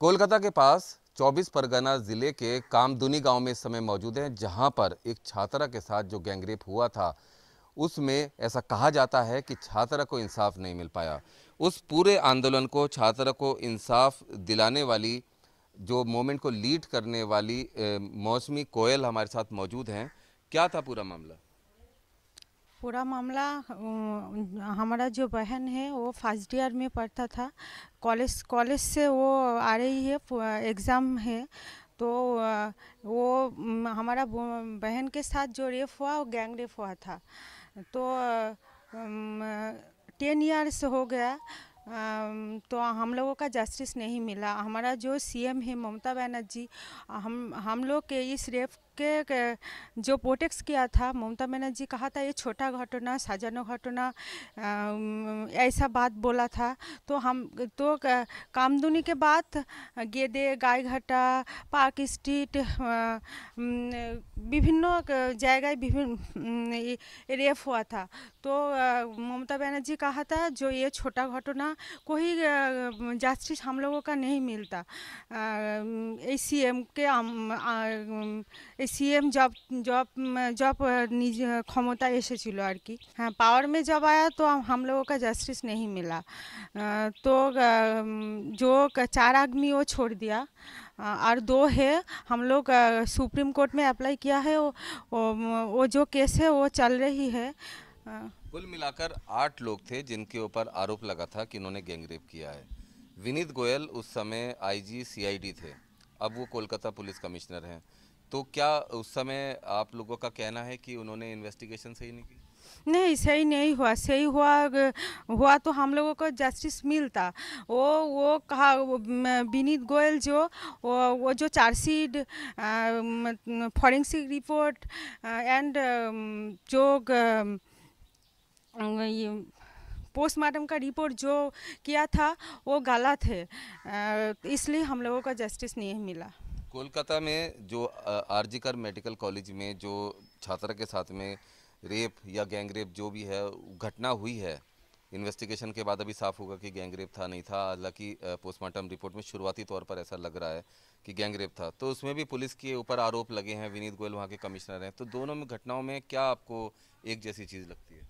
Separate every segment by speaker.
Speaker 1: कोलकाता के पास 24 परगना जिले के कामदुनी गांव में इस समय मौजूद हैं जहां पर एक छात्रा के साथ जो गैंगरेप हुआ था उसमें ऐसा कहा जाता है कि छात्रा को इंसाफ नहीं मिल पाया उस पूरे आंदोलन को छात्रा को इंसाफ दिलाने वाली जो मोमेंट को लीड करने वाली मौसमी कोयल हमारे साथ मौजूद हैं क्या था पूरा मामला
Speaker 2: पूरा मामला हमारा जो बहन है वो फर्स्ट ईयर में पढ़ता था कॉलेज कॉलेज से वो आ रही है एग्ज़ाम है तो वो हमारा बहन के साथ जो रेप हुआ वो गैंग रेप हुआ था तो टेन इयर्स हो गया तो हम लोगों का जस्टिस नहीं मिला हमारा जो सीएम है ममता बनर्जी हम हम लोग के इस रेप के जो प्रोटेक्स किया था ममता बनर्जी कहा था ये छोटा घटना साजानो घटना ऐसा बात बोला था तो हम तो कामदुनी के बाद गेदे गायघाटा पार्क स्ट्रीट विभिन्न जगह विभिन्न रेप हुआ था तो ममता बनर्जी कहा था जो ये छोटा घटना कोई जस्टिस हम लोगों का नहीं मिलता ए सी एम के सीएम जॉब जॉब जॉब क्षमता এসেছিল আর কি हाँ पावर में जब आया तो हम लोगों का जस्टिस नहीं मिला तो जो चार आदमी वो छोड़ दिया और दो है हम लोग सुप्रीम कोर्ट में अप्लाई किया है वो, वो जो केस है वो चल रही है
Speaker 1: कुल मिलाकर आठ लोग थे जिनके ऊपर आरोप लगा था कि इन्होंने गैंगरेप किया है विनीत गोयल उस समय आईजी सीआईडी थे अब वो कोलकाता पुलिस कमिश्नर हैं तो क्या उस समय आप लोगों का कहना है कि उन्होंने इन्वेस्टिगेशन सही नहीं की
Speaker 2: नहीं सही नहीं हुआ सही हुआ हुआ तो हम लोगों को जस्टिस मिलता वो वो कहा विनीत गोयल जो वो, वो जो चार्जशीट फॉरेंसिक रिपोर्ट एंड जो पोस्टमार्टम का रिपोर्ट जो किया था वो गलत है इसलिए हम लोगों को जस्टिस नहीं मिला
Speaker 1: कोलकाता में जो आरजीकर मेडिकल कॉलेज में जो छात्रा के साथ में रेप या गैंग रेप जो भी है घटना हुई है इन्वेस्टिगेशन के बाद अभी साफ होगा कि गैंग रेप था नहीं था हालांकि पोस्टमार्टम रिपोर्ट में शुरुआती तौर पर ऐसा लग रहा है कि गैंग रेप था तो उसमें भी पुलिस के ऊपर आरोप लगे हैं विनीत गोयल वहाँ के कमिश्नर हैं तो दोनों में घटनाओं में क्या आपको एक जैसी चीज़ लगती है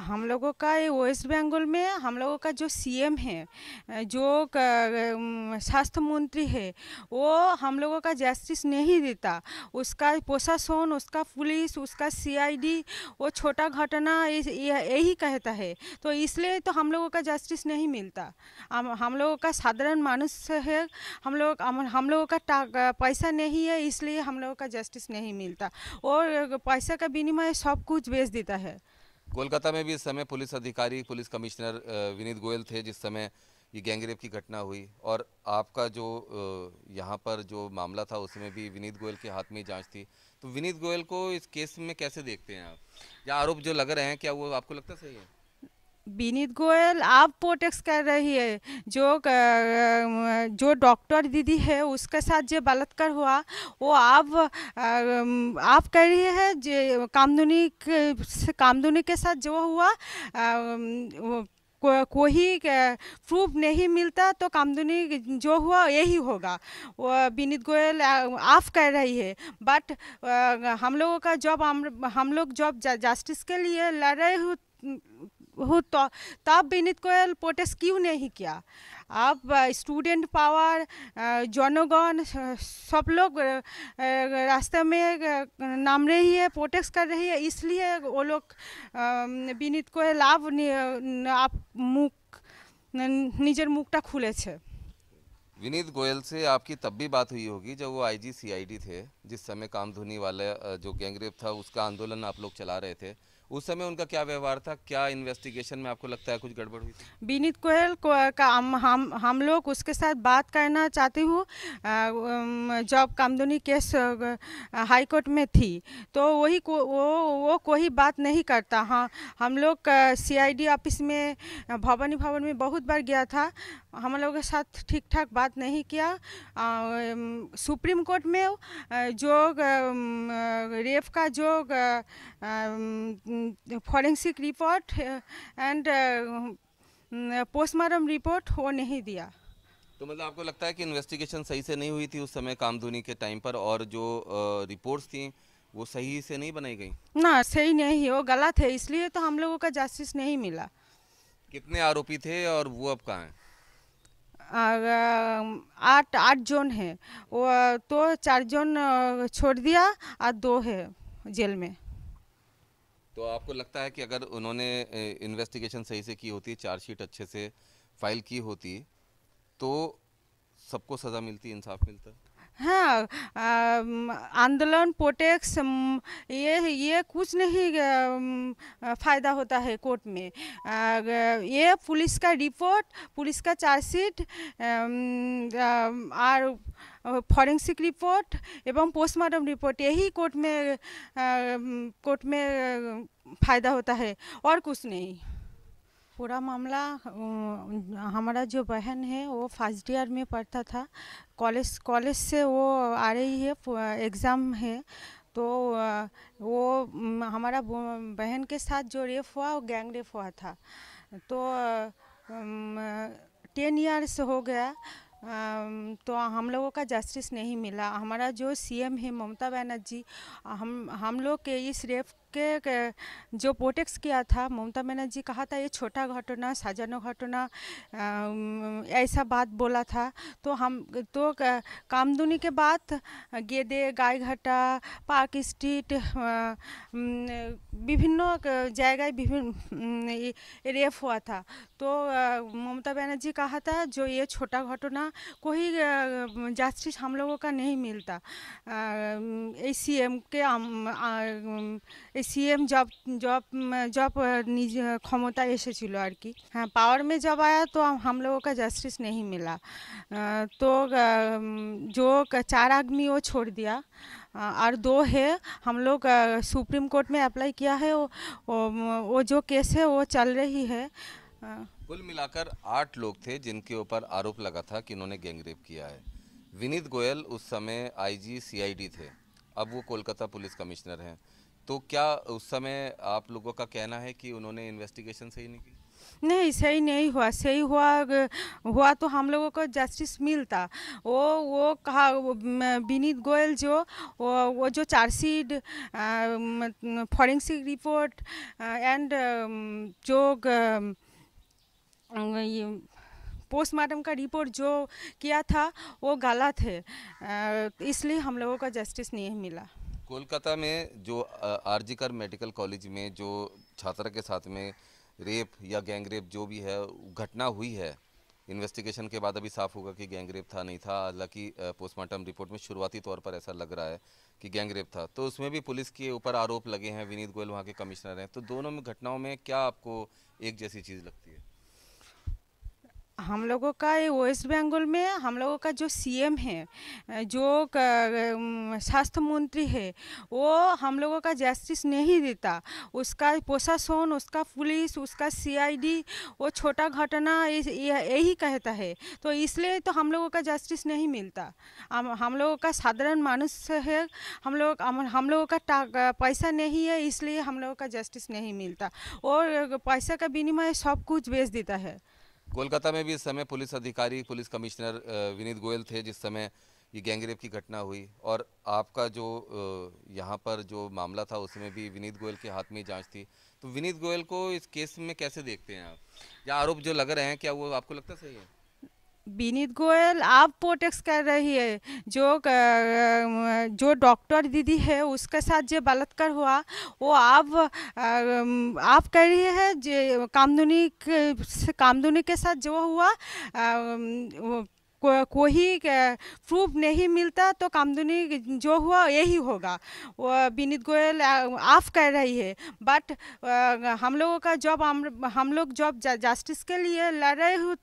Speaker 2: हम लोगों का वेस्ट बंगाल में हम लोगों का जो सीएम है जो स्वास्थ्य मंत्री है वो हम लोगों का जस्टिस नहीं देता उसका प्रशासन उसका पुलिस उसका सीआईडी वो छोटा घटना यही कहता है तो इसलिए तो हम लोगों का जस्टिस नहीं मिलता हम हम लोगों का साधारण मानुष है हम लोग हम लोगों का पैसा नहीं है इसलिए हम लोगों का जस्टिस नहीं मिलता और पैसा का विनिमय सब कुछ बेच देता है
Speaker 1: कोलकाता में भी इस समय पुलिस अधिकारी पुलिस कमिश्नर विनीत गोयल थे जिस समय ये गैंगरेप की घटना हुई और आपका जो यहाँ पर जो मामला था उसमें भी विनीत गोयल के हाथ में जांच थी तो विनीत गोयल को इस केस में कैसे देखते हैं आप या आरोप जो लग रहे हैं क्या वो आपको लगता सही है
Speaker 2: विनीत गोयल आप प्रोटेक्स कर रही है जो जो डॉक्टर दीदी है उसके साथ जो बलात्कार हुआ वो आप आप कह रही है जो कामदुनी के कामदुनी के साथ जो हुआ कोई को, कोई प्रूफ नहीं मिलता तो कामदुनी जो हुआ यही होगा वो विनीत गोयल आफ कर रही है बट हम लोगों का जॉब हम हम लोग जॉब जस्टिस के लिए लड़ रहे हो तो तब बेनित कोयल प्रोटेस्ट क्यों नहीं किया अब स्टूडेंट पावर जनगण सब लोग रास्ते में नाम रही है प्रोटेस्ट कर रही है इसलिए वो लोग विनीत कोयल लाभ आप मुख निजर मुखटा खुले थे
Speaker 1: विनीत गोयल से आपकी तब भी बात हुई होगी जब वो आईजी सीआईडी थे जिस समय कामधुनी वाले जो गैंगरेप था उसका आंदोलन आप लोग चला रहे थे उस समय उनका क्या व्यवहार था क्या इन्वेस्टिगेशन में आपको लगता है कुछ गड़बड़ हुई
Speaker 2: विनीत गोयल को का हम हम हम लोग उसके साथ बात करना चाहती हूँ job Kamduni case high court में थी तो वही को वो वो कोई बात नहीं करता हाँ हम लोग सीआईडी ऑफिस में भवानी भवन में बहुत बार गया था हम लोगों के साथ ठीक ठाक बात नहीं किया आ, सुप्रीम कोर्ट में जो रेप का जो forensic report and postmortem report वो नहीं दिया
Speaker 1: तो मतलब आपको लगता है कि इन्वेस्टिगेशन सही से नहीं हुई थी उस समय कामधुनी के टाइम पर और जो रिपोर्ट्स थी वो सही से नहीं बनाई गई
Speaker 2: ना सही नहीं वो गलत है इसलिए तो हम लोगों का जस्टिस नहीं मिला
Speaker 1: कितने आरोपी थे और वो अब कहाँ हैं
Speaker 2: आठ आठ जोन है वो तो चार जोन छोड़ दिया और दो है जेल में
Speaker 1: तो आपको लगता है कि अगर उन्होंने इन्वेस्टिगेशन सही से की होती चार्जशीट अच्छे से फाइल की होती तो सबको सज़ा मिलती इंसाफ मिलता
Speaker 2: हाँ आंदोलन प्रोटेक्स ये ये कुछ नहीं फ़ायदा होता है कोर्ट में ये पुलिस का रिपोर्ट पुलिस का चार्जशीट और फॉरेंसिक रिपोर्ट एवं पोस्टमार्टम रिपोर्ट यही कोर्ट में कोर्ट में फ़ायदा होता है और कुछ नहीं पूरा मामला हमारा जो बहन है वो फर्स्ट ईयर में पढ़ता था कॉलेज कॉलेज से वो आ रही है एग्ज़ाम है तो वो हमारा बहन के साथ जो रेप हुआ वो गैंग रेप हुआ था तो टेन इयर्स हो गया तो हम लोगों का जस्टिस नहीं मिला हमारा जो सीएम है ममता बनर्जी हम हम लोग के इस रेप के जो प्रोटेक्स किया था ममता बनर्जी कहा था ये छोटा घटना साजानो घटना ऐसा बात बोला था तो हम तो कामदुनी के बाद गेदे गायघाटा पार्क स्ट्रीट विभिन्न जगह विभिन्न रेप हुआ था तो ममता बनर्जी कहा था जो ये छोटा घटना कोई जस्टिस हम लोगों का नहीं मिलता ए सी एम के सीएम जॉब जॉब जॉब क्षमता এসেছিল আর কি हाँ पावर में जब आया तो हम लोगों का जस्टिस नहीं मिला तो जो चार आदमी वो छोड़ दिया और दो है हम लोग सुप्रीम कोर्ट में अप्लाई किया है वो, वो जो केस है वो चल रही है
Speaker 1: कुल मिलाकर आठ लोग थे जिनके ऊपर आरोप लगा था कि इन्होंने गैंगरेप किया है विनीत गोयल उस समय आईजी सीआईडी थे अब वो कोलकाता पुलिस कमिश्नर हैं तो क्या उस समय आप लोगों का कहना है कि उन्होंने इन्वेस्टिगेशन सही नहीं की
Speaker 2: नहीं सही नहीं हुआ सही हुआ हुआ तो हम लोगों को जस्टिस मिलता वो वो कहा विनीत गोयल जो वो, वो जो चार्जशीट फॉरेंसिक रिपोर्ट एंड जो पोस्टमार्टम का रिपोर्ट जो किया था वो गलत है इसलिए हम लोगों का जस्टिस नहीं मिला
Speaker 1: कोलकाता में जो आरजीकर मेडिकल कॉलेज में जो छात्रा के साथ में रेप या गैंग रेप जो भी है घटना हुई है इन्वेस्टिगेशन के बाद अभी साफ होगा कि गैंग रेप था नहीं था हालांकि पोस्टमार्टम रिपोर्ट में शुरुआती तौर पर ऐसा लग रहा है कि गैंग रेप था तो उसमें भी पुलिस के ऊपर आरोप लगे हैं विनीत गोयल वहाँ के कमिश्नर हैं तो दोनों में घटनाओं में क्या आपको एक जैसी चीज़ लगती है
Speaker 2: हम लोगों का वेस्ट बंगाल में हम लोगों का जो सीएम है जो स्वास्थ्य मंत्री है वो हम लोगों का जस्टिस नहीं देता उसका प्रशासन उसका पुलिस उसका सीआईडी वो छोटा घटना यही कहता है तो इसलिए तो हम लोगों का जस्टिस नहीं मिलता हम हम लोगों का साधारण मानुष है हम लोग हम लोगों का पैसा नहीं है इसलिए हम लोगों का जस्टिस नहीं मिलता और पैसा का विनिमय सब कुछ बेच देता है
Speaker 1: कोलकाता में भी इस समय पुलिस अधिकारी पुलिस कमिश्नर विनीत गोयल थे जिस समय ये गैंगरेप की घटना हुई और आपका जो यहाँ पर जो मामला था उसमें भी विनीत गोयल के हाथ में जांच थी तो विनीत गोयल को इस केस में कैसे देखते हैं आप या आरोप जो लग रहे हैं क्या वो आपको लगता सही है
Speaker 2: विनीत गोयल आप प्रोटेक्स कर रही है जो जो डॉक्टर दीदी है उसके साथ जो बलात्कार हुआ वो आप आप कह रही है जो कामधुनी कामधुनी के साथ जो हुआ कोई को, कोई प्रूफ नहीं मिलता तो कामदुनी जो हुआ यही होगा वो विनीत गोयल आफ कर रही है बट हम लोगों का जॉब हम हम लोग जॉब जस्टिस के लिए लड़ रहे हो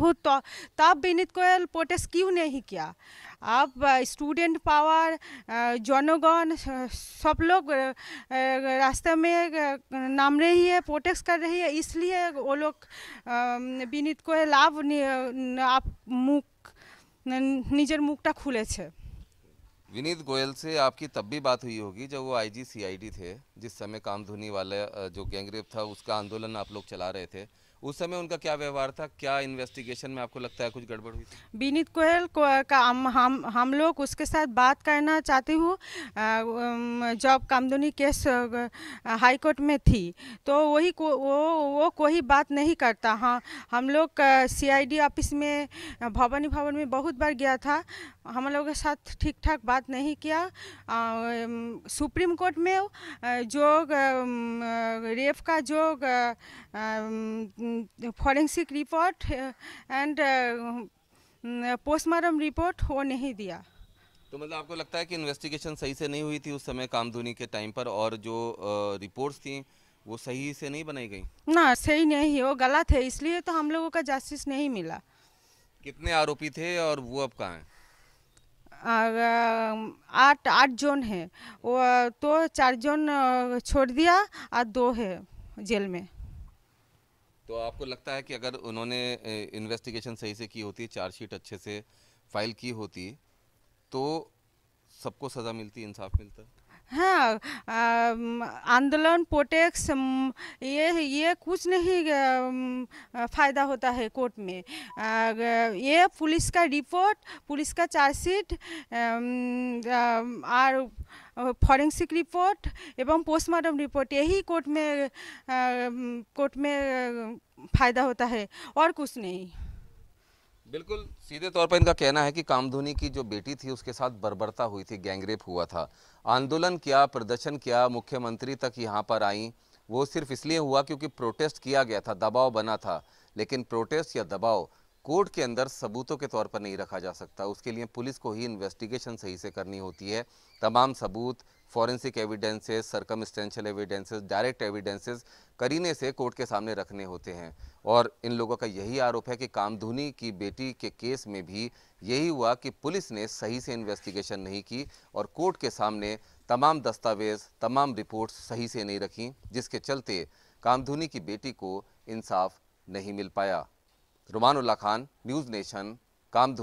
Speaker 2: हो तो तब कोयल प्रोटेस्ट क्यों नहीं किया अब स्टूडेंट पावर जनगण सब लोग रास्ते में नाम रही है प्रोटेस्ट कर रही है इसलिए वो लोग विनीत कोयल आप आप मुख निजर मुखटा खुले थे
Speaker 1: विनीत गोयल से आपकी तब भी बात हुई होगी जब वो आईजी सीआईडी थे जिस समय कामधुनी वाले जो गैंगरेप था उसका आंदोलन आप लोग चला रहे थे उस समय उनका क्या व्यवहार था क्या इन्वेस्टिगेशन में आपको लगता है कुछ गड़बड़
Speaker 2: हुई विनीत गोयल को का हम हम हम लोग उसके साथ बात करना चाहती हूँ job Kamduni case high court में थी तो वही को वो वो कोई बात नहीं करता हाँ हम लोग सीआईडी ऑफिस में भवानी भवन में बहुत बार गया था हम लोगों के साथ ठीक ठाक बात नहीं किया आ, सुप्रीम कोर्ट में जो रेफ का जो forensic report and postmortem report वो नहीं दिया
Speaker 1: तो मतलब आपको लगता है कि इन्वेस्टिगेशन सही से नहीं हुई थी उस समय कामधुनी के टाइम पर और जो रिपोर्ट्स थी वो सही से नहीं बनाई गई
Speaker 2: ना सही नहीं वो गलत है इसलिए तो हम लोगों का जस्टिस नहीं मिला
Speaker 1: कितने आरोपी थे और वो अब कहाँ हैं
Speaker 2: आठ आठ जोन है वो तो चार जोन छोड़ दिया और दो है जेल में
Speaker 1: तो आपको लगता है कि अगर उन्होंने इन्वेस्टिगेशन सही से की होती चार्जशीट अच्छे से फाइल की होती तो सबको सज़ा मिलती इंसाफ मिलता
Speaker 2: हाँ आंदोलन प्रोटेक्स ये ये कुछ नहीं फ़ायदा होता है कोर्ट में ये पुलिस का रिपोर्ट पुलिस का चार्जशीट और फॉरेंसिक रिपोर्ट एवं पोस्टमार्टम रिपोर्ट यही कोर्ट में कोर्ट में फ़ायदा होता है और कुछ नहीं
Speaker 1: बिल्कुल सीधे तौर पर इनका कहना है कि कामधुनी की जो बेटी थी उसके साथ बर्बरता हुई थी गैंगरेप हुआ था आंदोलन किया प्रदर्शन किया मुख्यमंत्री तक यहाँ पर आई वो सिर्फ इसलिए हुआ क्योंकि प्रोटेस्ट किया गया था दबाव बना था लेकिन प्रोटेस्ट या दबाव कोर्ट के अंदर सबूतों के तौर पर नहीं रखा जा सकता उसके लिए पुलिस को ही इन्वेस्टिगेशन सही से करनी होती है तमाम सबूत forensic evidences circumstantial evidences direct evidences करीने से कोर्ट के सामने रखने होते हैं और इन लोगों का यही आरोप है कि कामधुनी की बेटी के केस में भी यही हुआ कि पुलिस ने सही से इन्वेस्टिगेशन नहीं की और कोर्ट के सामने तमाम दस्तावेज़ तमाम रिपोर्ट्स सही से नहीं रखी जिसके चलते कामधुनी की बेटी को इंसाफ नहीं मिल पाया रुमानुल्ला खान न्यूज़ नेशन कामधुनी